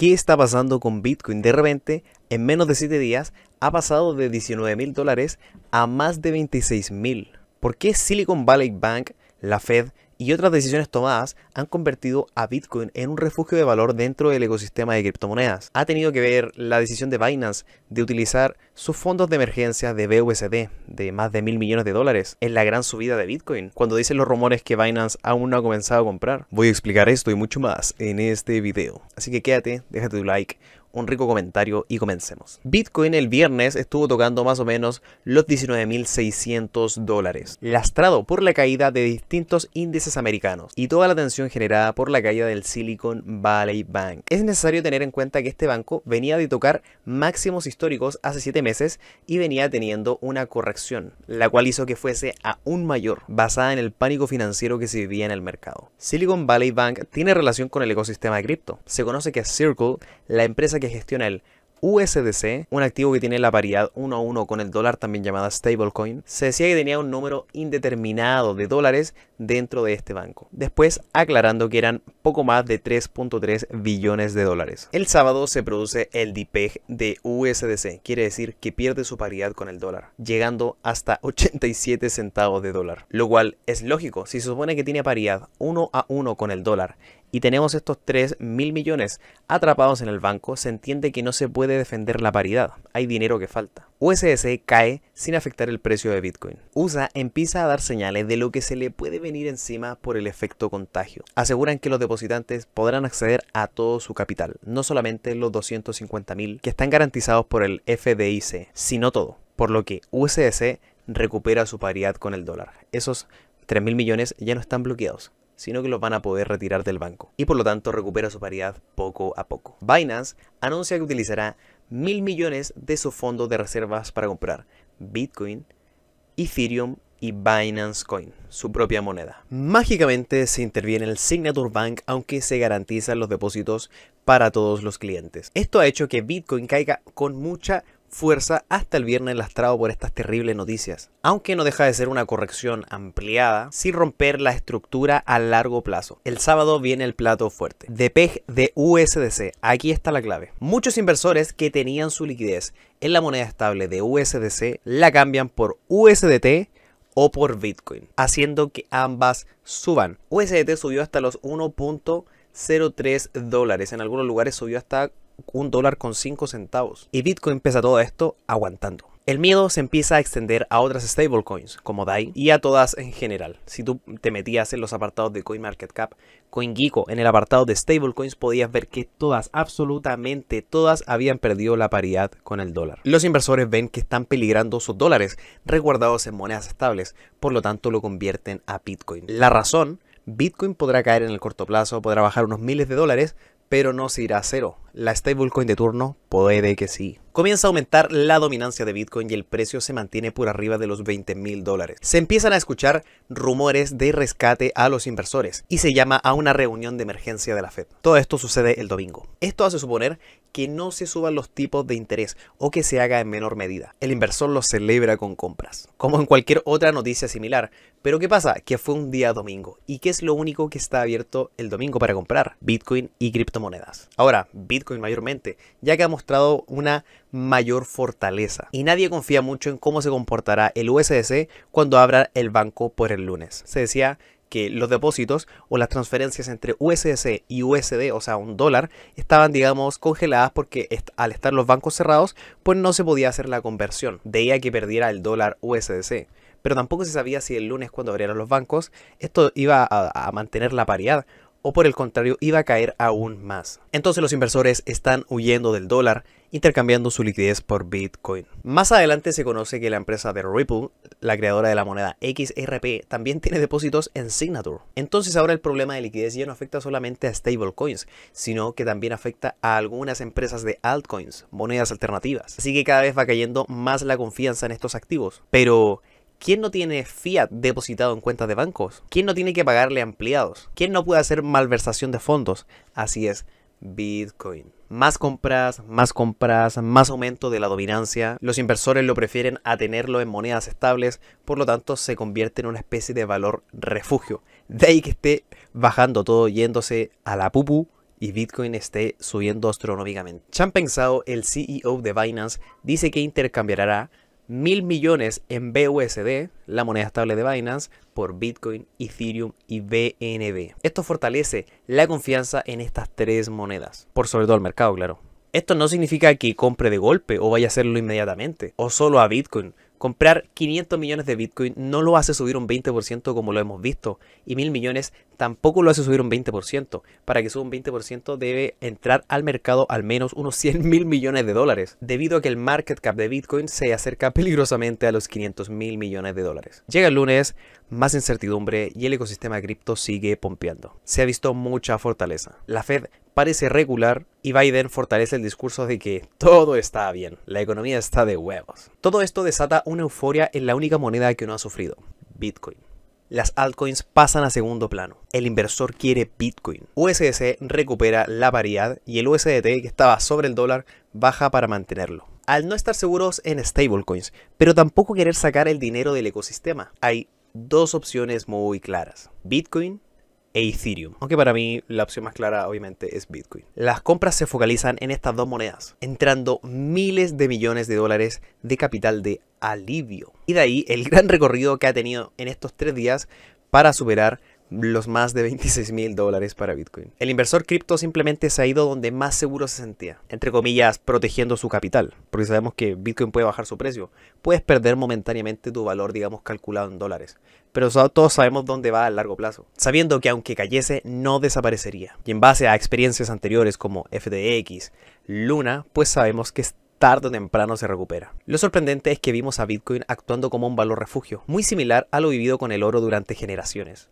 ¿Qué está pasando con Bitcoin? De repente, en menos de 7 días, ha pasado de 19 mil dólares a más de 26 mil. ¿Por qué Silicon Valley Bank, la Fed y otras decisiones tomadas han convertido a Bitcoin en un refugio de valor dentro del ecosistema de criptomonedas. Ha tenido que ver la decisión de Binance de utilizar sus fondos de emergencia de BUSD de más de mil millones de dólares en la gran subida de Bitcoin, cuando dicen los rumores que Binance aún no ha comenzado a comprar. Voy a explicar esto y mucho más en este video, así que quédate, déjate tu like un rico comentario y comencemos. Bitcoin el viernes estuvo tocando más o menos los 19.600 dólares, lastrado por la caída de distintos índices americanos y toda la tensión generada por la caída del Silicon Valley Bank. Es necesario tener en cuenta que este banco venía de tocar máximos históricos hace 7 meses y venía teniendo una corrección, la cual hizo que fuese aún mayor, basada en el pánico financiero que se vivía en el mercado. Silicon Valley Bank tiene relación con el ecosistema de cripto. Se conoce que Circle, la empresa que gestiona el USDC, un activo que tiene la paridad 1 a 1 con el dólar, también llamada stablecoin, se decía que tenía un número indeterminado de dólares dentro de este banco. Después aclarando que eran poco más de 3.3 billones de dólares. El sábado se produce el DPEG de USDC, quiere decir que pierde su paridad con el dólar, llegando hasta 87 centavos de dólar. Lo cual es lógico, si se supone que tiene paridad 1 a 1 con el dólar y tenemos estos 3.000 mil millones atrapados en el banco, se entiende que no se puede defender la paridad, hay dinero que falta. USS cae sin afectar el precio de Bitcoin. USA empieza a dar señales de lo que se le puede venir encima por el efecto contagio. Aseguran que los depositantes podrán acceder a todo su capital, no solamente los 250.000 mil que están garantizados por el FDIC, sino todo, por lo que USS recupera su paridad con el dólar. Esos 3.000 mil millones ya no están bloqueados sino que los van a poder retirar del banco y por lo tanto recupera su paridad poco a poco. Binance anuncia que utilizará mil millones de su fondo de reservas para comprar Bitcoin, Ethereum y Binance Coin, su propia moneda. Mágicamente se interviene el Signature Bank aunque se garantizan los depósitos para todos los clientes. Esto ha hecho que Bitcoin caiga con mucha fuerza hasta el viernes lastrado por estas terribles noticias, aunque no deja de ser una corrección ampliada sin romper la estructura a largo plazo. El sábado viene el plato fuerte, de PEG de USDC, aquí está la clave. Muchos inversores que tenían su liquidez en la moneda estable de USDC la cambian por USDT o por Bitcoin, haciendo que ambas suban. USDT subió hasta los 1.03 dólares, en algunos lugares subió hasta un dólar con 5 centavos. Y Bitcoin pesa todo esto aguantando. El miedo se empieza a extender a otras stablecoins como DAI y a todas en general. Si tú te metías en los apartados de CoinMarketCap, CoinGeeko, en el apartado de stablecoins podías ver que todas, absolutamente todas, habían perdido la paridad con el dólar. Los inversores ven que están peligrando sus dólares resguardados en monedas estables, por lo tanto lo convierten a Bitcoin. La razón, Bitcoin podrá caer en el corto plazo, podrá bajar unos miles de dólares, pero no se irá a cero la stablecoin de turno puede que sí. Comienza a aumentar la dominancia de Bitcoin y el precio se mantiene por arriba de los 20 mil dólares. Se empiezan a escuchar rumores de rescate a los inversores y se llama a una reunión de emergencia de la Fed. Todo esto sucede el domingo. Esto hace suponer que no se suban los tipos de interés o que se haga en menor medida. El inversor lo celebra con compras, como en cualquier otra noticia similar. Pero ¿qué pasa? Que fue un día domingo. ¿Y qué es lo único que está abierto el domingo para comprar? Bitcoin y criptomonedas. Ahora, Bitcoin y mayormente, ya que ha mostrado una mayor fortaleza. Y nadie confía mucho en cómo se comportará el USDC cuando abra el banco por el lunes. Se decía que los depósitos o las transferencias entre USDC y USD, o sea, un dólar, estaban, digamos, congeladas porque al estar los bancos cerrados, pues no se podía hacer la conversión. De que perdiera el dólar USDC. Pero tampoco se sabía si el lunes, cuando abrieran los bancos, esto iba a mantener la paridad o por el contrario iba a caer aún más. Entonces los inversores están huyendo del dólar, intercambiando su liquidez por Bitcoin. Más adelante se conoce que la empresa de Ripple, la creadora de la moneda XRP, también tiene depósitos en Signature. Entonces ahora el problema de liquidez ya no afecta solamente a stablecoins, sino que también afecta a algunas empresas de altcoins, monedas alternativas. Así que cada vez va cayendo más la confianza en estos activos. Pero ¿Quién no tiene fiat depositado en cuentas de bancos? ¿Quién no tiene que pagarle ampliados? ¿Quién no puede hacer malversación de fondos? Así es, Bitcoin. Más compras, más compras, más aumento de la dominancia. Los inversores lo prefieren a tenerlo en monedas estables, por lo tanto se convierte en una especie de valor refugio. De ahí que esté bajando todo yéndose a la pupu y Bitcoin esté subiendo astronómicamente. Chan Pensado, el CEO de Binance, dice que intercambiará mil millones en BUSD, la moneda estable de Binance, por Bitcoin, Ethereum y BNB. Esto fortalece la confianza en estas tres monedas, por sobre todo el mercado, claro. Esto no significa que compre de golpe o vaya a hacerlo inmediatamente, o solo a Bitcoin. Comprar 500 millones de Bitcoin no lo hace subir un 20% como lo hemos visto, y mil millones tampoco lo hace subir un 20%. Para que suba un 20% debe entrar al mercado al menos unos 100 mil millones de dólares, debido a que el market cap de Bitcoin se acerca peligrosamente a los 500 mil millones de dólares. Llega el lunes, más incertidumbre y el ecosistema cripto sigue pompeando. Se ha visto mucha fortaleza. La Fed parece regular y Biden fortalece el discurso de que todo está bien, la economía está de huevos. Todo esto desata una euforia en la única moneda que no ha sufrido, Bitcoin las altcoins pasan a segundo plano. El inversor quiere Bitcoin. USDC recupera la paridad y el USDT que estaba sobre el dólar baja para mantenerlo. Al no estar seguros en stablecoins, pero tampoco querer sacar el dinero del ecosistema, hay dos opciones muy claras, Bitcoin e Ethereum, aunque para mí la opción más clara obviamente es Bitcoin. Las compras se focalizan en estas dos monedas, entrando miles de millones de dólares de capital de alivio. Y de ahí el gran recorrido que ha tenido en estos tres días para superar los más de 26 mil dólares para Bitcoin. El inversor cripto simplemente se ha ido donde más seguro se sentía, entre comillas, protegiendo su capital, porque sabemos que Bitcoin puede bajar su precio, puedes perder momentáneamente tu valor, digamos, calculado en dólares, pero todos sabemos dónde va a largo plazo, sabiendo que aunque cayese no desaparecería. Y en base a experiencias anteriores como FTX, Luna, pues sabemos que tarde o temprano se recupera. Lo sorprendente es que vimos a Bitcoin actuando como un valor refugio, muy similar a lo vivido con el oro durante generaciones.